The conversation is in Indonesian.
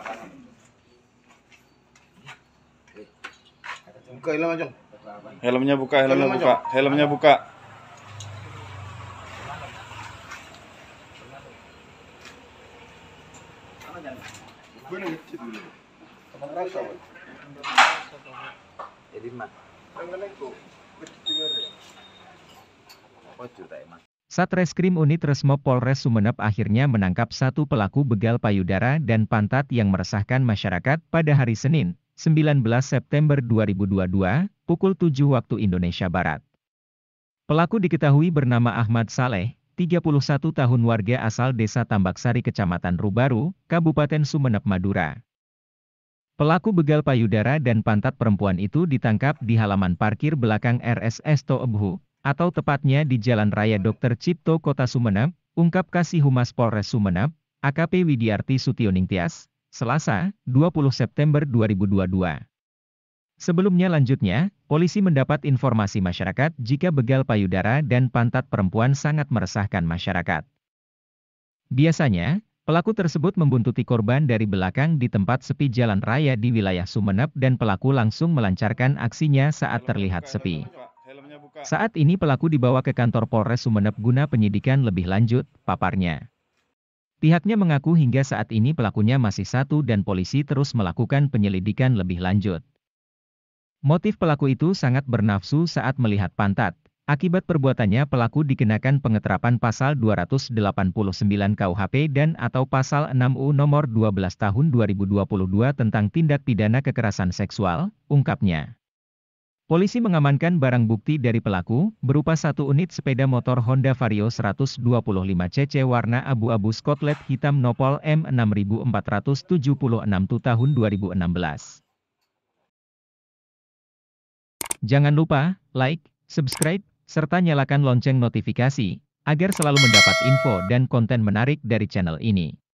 apa Buka helm aja. Helmnya buka, helmnya buka, helmnya buka. Jadi mah. Apa cuta emang? Satreskrim Unit Resmo Polres Sumeneb akhirnya menangkap satu pelaku begal payudara dan pantat yang meresahkan masyarakat pada hari Senin, 19 September 2022, pukul 7 waktu Indonesia Barat. Pelaku diketahui bernama Ahmad Saleh, 31 tahun warga asal Desa Tambaksari Kecamatan Rubaru, Kabupaten Sumeneb Madura. Pelaku begal payudara dan pantat perempuan itu ditangkap di halaman parkir belakang RSS Toebhu, atau tepatnya di Jalan Raya Dr. Cipto Kota Sumenep, ungkap Kasih Humas Polres Sumenep, AKP Widiarti Sutioningtias, Selasa, 20 September 2022. Sebelumnya lanjutnya, polisi mendapat informasi masyarakat jika begal payudara dan pantat perempuan sangat meresahkan masyarakat. Biasanya, pelaku tersebut membuntuti korban dari belakang di tempat sepi jalan raya di wilayah Sumenep dan pelaku langsung melancarkan aksinya saat terlihat sepi. Saat ini pelaku dibawa ke kantor Polres Sumeneb guna penyidikan lebih lanjut, paparnya. Pihaknya mengaku hingga saat ini pelakunya masih satu dan polisi terus melakukan penyelidikan lebih lanjut. Motif pelaku itu sangat bernafsu saat melihat pantat. Akibat perbuatannya pelaku dikenakan pengeterapan pasal 289 KUHP dan atau pasal 6U nomor 12 tahun 2022 tentang tindak pidana kekerasan seksual, ungkapnya. Polisi mengamankan barang bukti dari pelaku, berupa satu unit sepeda motor Honda Vario 125cc warna abu-abu skotlet hitam Nopol M6476 tu tahun 2016. Jangan lupa, like, subscribe, serta nyalakan lonceng notifikasi, agar selalu mendapat info dan konten menarik dari channel ini.